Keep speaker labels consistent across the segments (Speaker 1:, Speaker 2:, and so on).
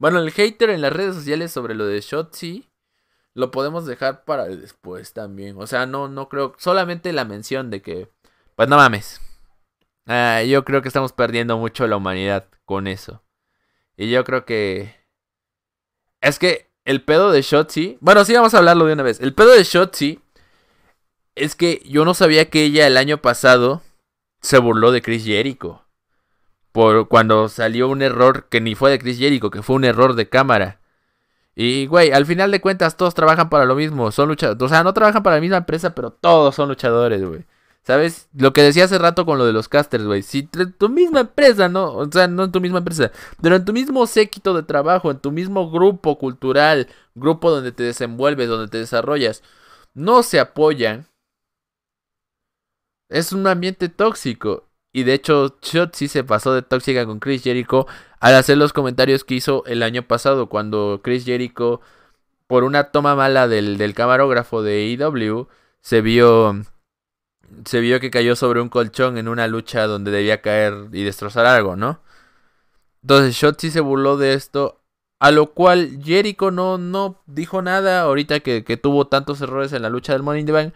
Speaker 1: Bueno, el hater en las redes sociales sobre lo de Shotzi lo podemos dejar para después también. O sea, no, no creo. Solamente la mención de que. Pues no mames. Ah, yo creo que estamos perdiendo mucho la humanidad con eso. Y yo creo que. Es que el pedo de Shotzi. Bueno, sí, vamos a hablarlo de una vez. El pedo de Shotzi. Es que yo no sabía que ella el año pasado se burló de Chris Jericho por cuando salió un error que ni fue de Chris Jericho, que fue un error de cámara. Y, güey, al final de cuentas todos trabajan para lo mismo, son luchadores. O sea, no trabajan para la misma empresa, pero todos son luchadores, güey. ¿Sabes? Lo que decía hace rato con lo de los casters, güey. Si tu misma empresa, ¿no? O sea, no en tu misma empresa, pero en tu mismo séquito de trabajo, en tu mismo grupo cultural, grupo donde te desenvuelves, donde te desarrollas, no se apoyan. Es un ambiente tóxico. Y de hecho, Shot sí se pasó de tóxica con Chris Jericho al hacer los comentarios que hizo el año pasado, cuando Chris Jericho, por una toma mala del, camarógrafo de EW, se vio, se vio que cayó sobre un colchón en una lucha donde debía caer y destrozar algo, ¿no? Entonces Shot sí se burló de esto, a lo cual Jericho no, no dijo nada ahorita que, que tuvo tantos errores en la lucha del Money in Bank.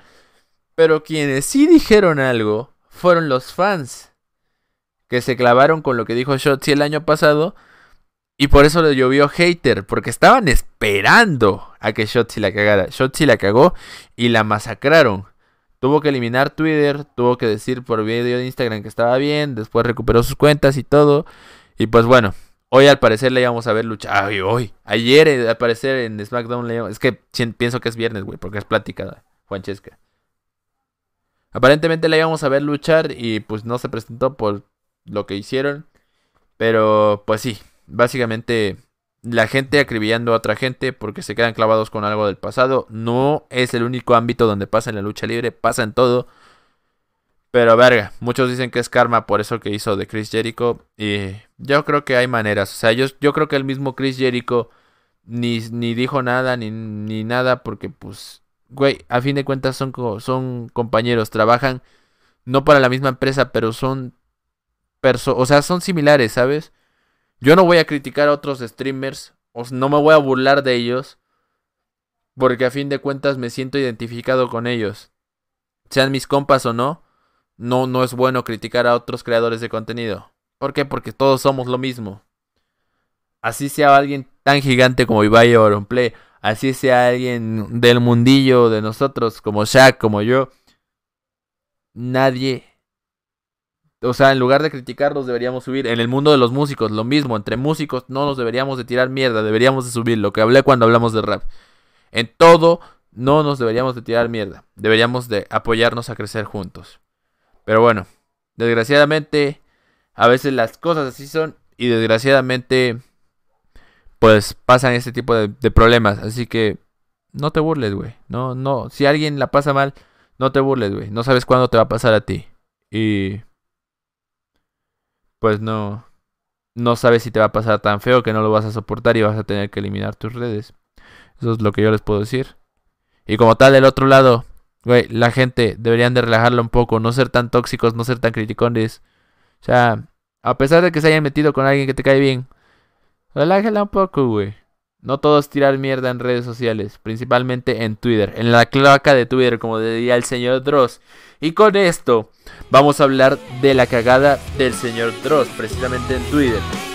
Speaker 1: Pero quienes sí dijeron algo fueron los fans que se clavaron con lo que dijo Shotzi el año pasado. Y por eso le llovió hater, porque estaban esperando a que Shotzi la cagara. Shotzi la cagó y la masacraron. Tuvo que eliminar Twitter, tuvo que decir por video de Instagram que estaba bien, después recuperó sus cuentas y todo. Y pues bueno, hoy al parecer le íbamos a ver luchar. Ay, hoy. Ayer eh, al parecer en SmackDown le Es que pienso que es viernes, güey, porque es plática, Francesca. Aparentemente le íbamos a ver luchar y pues no se presentó por lo que hicieron. Pero pues sí, básicamente la gente acribillando a otra gente porque se quedan clavados con algo del pasado. No es el único ámbito donde pasa en la lucha libre, pasa en todo. Pero verga, muchos dicen que es karma por eso que hizo de Chris Jericho. Y yo creo que hay maneras. O sea, yo, yo creo que el mismo Chris Jericho ni, ni dijo nada, ni, ni, nada, porque pues, güey, a fin de cuentas son, son compañeros, trabajan no para la misma empresa, pero son o sea, son similares, ¿sabes? Yo no voy a criticar a otros streamers, no me voy a burlar de ellos, porque a fin de cuentas me siento identificado con ellos. Sean mis compas o no, no, no es bueno criticar a otros creadores de contenido. ¿Por qué? Porque todos somos lo mismo. Así sea alguien tan gigante como Ibai o Auronplay, así sea alguien del mundillo de nosotros, como Shaq, como yo, nadie o sea, en lugar de criticarlos deberíamos subir. En el mundo de los músicos, lo mismo. Entre músicos no nos deberíamos de tirar mierda. Deberíamos de subir lo que hablé cuando hablamos de rap. En todo no nos deberíamos de tirar mierda. Deberíamos de apoyarnos a crecer juntos. Pero bueno, desgraciadamente a veces las cosas así son y desgraciadamente pues pasan este tipo de, de problemas. Así que no te burles, güey. No, no. Si alguien la pasa mal, no te burles, güey. No sabes cuándo te va a pasar a ti. Y pues no, no sabes si te va a pasar tan feo que no lo vas a soportar y vas a tener que eliminar tus redes. Eso es lo que yo les puedo decir. Y como tal, del otro lado, güey, la gente deberían de relajarla un poco, no ser tan tóxicos, no ser tan criticones. O sea, a pesar de que se hayan metido con alguien que te cae bien, relájela un poco, güey. No todos tirar mierda en redes sociales, principalmente en Twitter, en la cloaca de Twitter, como decía el señor Dross. Y con esto vamos a hablar de la cagada del señor Dross, precisamente en Twitter.